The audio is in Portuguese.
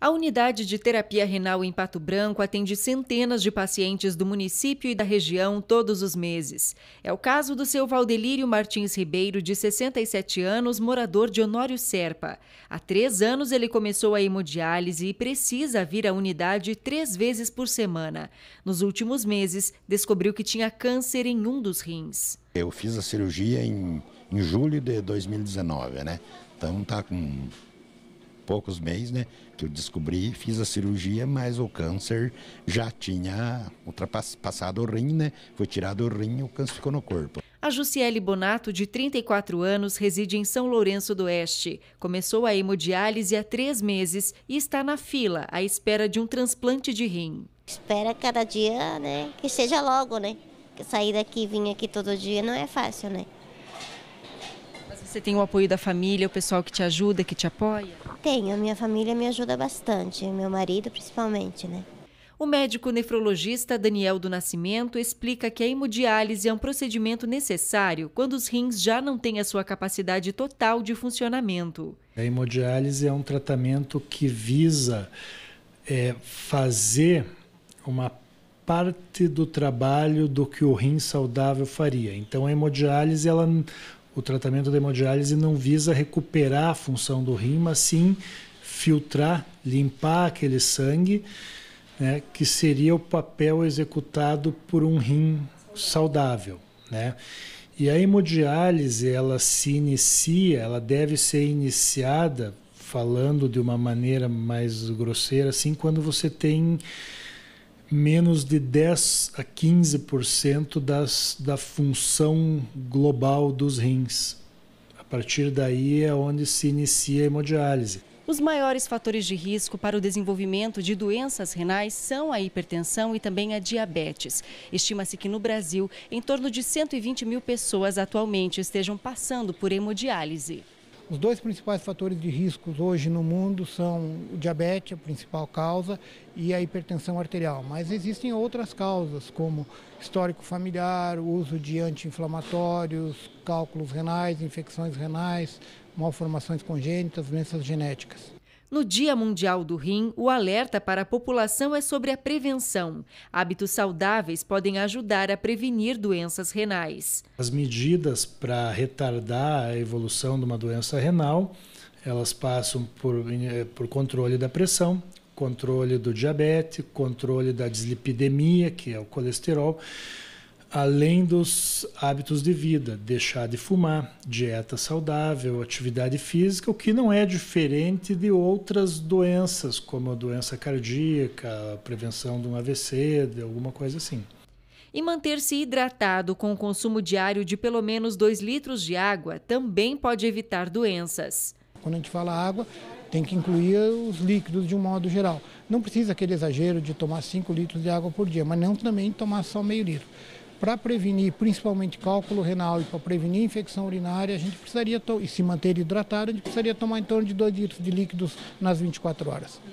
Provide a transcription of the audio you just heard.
A unidade de terapia renal em Pato Branco atende centenas de pacientes do município e da região todos os meses. É o caso do seu Valdelírio Martins Ribeiro, de 67 anos, morador de Honório Serpa. Há três anos ele começou a hemodiálise e precisa vir à unidade três vezes por semana. Nos últimos meses, descobriu que tinha câncer em um dos rins. Eu fiz a cirurgia em, em julho de 2019, né? Então tá com poucos meses, né, que eu descobri, fiz a cirurgia, mas o câncer já tinha ultrapassado o rim, né? Foi tirado o rim e o câncer ficou no corpo. A Jussiele Bonato, de 34 anos, reside em São Lourenço do Oeste. Começou a hemodiálise há três meses e está na fila à espera de um transplante de rim. Espera cada dia, né? Que seja logo, né? Sair daqui e vir aqui todo dia não é fácil, né? Você tem o apoio da família, o pessoal que te ajuda, que te apoia? Tenho, minha família me ajuda bastante, meu marido principalmente, né? O médico nefrologista Daniel do Nascimento explica que a hemodiálise é um procedimento necessário quando os rins já não têm a sua capacidade total de funcionamento. A hemodiálise é um tratamento que visa é, fazer uma parte do trabalho do que o rim saudável faria. Então a hemodiálise ela o tratamento da hemodiálise não visa recuperar a função do rim, mas sim filtrar, limpar aquele sangue, né, que seria o papel executado por um rim saudável, né? E a hemodiálise, ela se inicia, ela deve ser iniciada, falando de uma maneira mais grosseira, assim, quando você tem menos de 10 a 15% das, da função global dos rins. A partir daí é onde se inicia a hemodiálise. Os maiores fatores de risco para o desenvolvimento de doenças renais são a hipertensão e também a diabetes. Estima-se que no Brasil, em torno de 120 mil pessoas atualmente estejam passando por hemodiálise. Os dois principais fatores de riscos hoje no mundo são o diabetes, a principal causa, e a hipertensão arterial. Mas existem outras causas, como histórico familiar, uso de anti-inflamatórios, cálculos renais, infecções renais, malformações congênitas, doenças genéticas. No Dia Mundial do Rim, o alerta para a população é sobre a prevenção. Hábitos saudáveis podem ajudar a prevenir doenças renais. As medidas para retardar a evolução de uma doença renal, elas passam por, eh, por controle da pressão, controle do diabetes, controle da dislipidemia, que é o colesterol além dos hábitos de vida, deixar de fumar, dieta saudável, atividade física, o que não é diferente de outras doenças, como a doença cardíaca, a prevenção de um AVC, de alguma coisa assim. E manter-se hidratado com o consumo diário de pelo menos 2 litros de água também pode evitar doenças. Quando a gente fala água, tem que incluir os líquidos de um modo geral. Não precisa aquele exagero de tomar 5 litros de água por dia, mas não também tomar só meio litro para prevenir principalmente cálculo renal e para prevenir infecção urinária, a gente precisaria, e se manter hidratado, a gente precisaria tomar em torno de 2 litros de líquidos nas 24 horas.